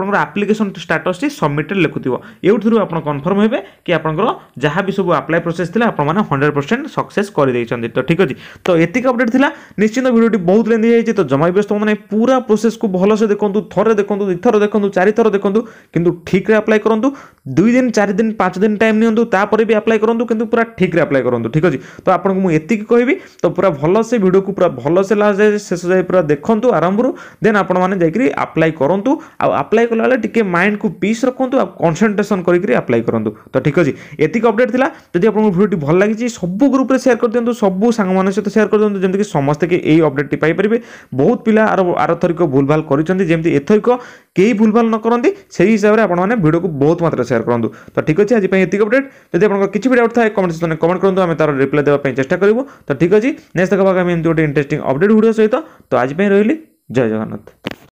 আপনার আপ্লিকেসন স্টাটসটি সবমিটেড লেখুব এউথর আপনার কনফর্ম হবে কি আপনার যা বি সব আপ্লাই প্রোসেস লা আপনার হন্ড্রেড পরসেন্ট সকসেস করে দিয়েছেন তো ঠিক আছে তো এতিক অপডেট লা নিশ্চিন্ত ভিডিওটি বহুত লেন্দি হয়েছে তো জমা ব্যস্ত মানে পুরা প্রোসেসকে ভালসে দেখুন থরে দেখুন দুইথর দেখুন চারিথর দেখুন কিন্তু ঠিকরে আপ্লাই করতু দুই দিন চারি দিন পাঁচ দিন টাইম নিউ তাপরে বি আপ্লাই করতু কিন্তু পুরা ঠিক ଠିକ୍ରେ ଆପ୍ଲାଏ କରନ୍ତୁ ଠିକ୍ ଅଛି ତ ଆପଣଙ୍କୁ ମୁଁ ଏତିକି କହିବି ତ ପୁରା ଭଲସେ ଭିଡ଼ିଓକୁ ପୁରା ଭଲସେ ଲାଷ୍ଟ ଯାଏ ଶେଷ ଯାଏ ପୁରା ଦେଖନ୍ତୁ ଆରମ୍ଭରୁ ଦେନ୍ ଆପଣମାନେ ଯାଇକରି ଆପ୍ଲାଏ କରନ୍ତୁ ଆଉ ଆପ୍ଲାଏ କଲାବେଳେ ଟିକେ ମାଇଣ୍ଡକୁ ପିସ୍ ରଖନ୍ତୁ ଆଉ କନସେନ୍ଟ୍ରେସନ୍ କରିକି ଆପ୍ଲାଏ କରନ୍ତୁ ତ ଠିକ୍ ଅଛି ଏତିକି ଅପଡ଼େଟ୍ ଥିଲା ଯଦି ଆପଣଙ୍କୁ ଭିଡ଼ିଓଟି ଭଲ লাগিଛି ସବୁ ଗ୍ରୁପ୍ରେ ସେୟାର କରିଦିଅନ୍ତୁ ସବୁ ସାଙ୍ଗମାନଙ୍କ ସହିତ ସେୟାର କରିଦିଅନ୍ତୁ ଯେମିତିକି ସମସ୍ତେ କି ଏଇ ଅପଡ଼େଟ୍ଟି ପାଇପାରିବେ ବହୁତ ପିଲା ଆର ଆରଥରିକ ଭୁଲଭାଲ କରିଛନ୍ତି ଯେମିତି ଏଥରିକ କେହି ଭୁଲଭାଲ ନ କରନ୍ତି ସେହି ହିସାବରେ ଆପଣମାନେ ଭିଡ଼ିଓକୁ ବହୁତ ମାତ୍ରାରେ ସେୟାର କରନ୍ତୁ ତ ଠିକ୍ ଅଛି ଆଜି ପାଇଁ ଏତିକି ଅପଡ଼େଟ୍ ଯଦି ଆପଣଙ୍କର କିଛି ବି ଡାଉଟ୍ ଥାଏ କମେଣ୍ଟ कमेंट करندو আমি তার রিপ্লাই দেবা পে চেষ্টা করিব তো ঠিক হ জি নেক্সট দেখাবা গ আমি এনটু ইন্টারেস্টিং আপডেট ভিডিও সহই তো তো আজি বাই রইলি জয় জগন্নাথ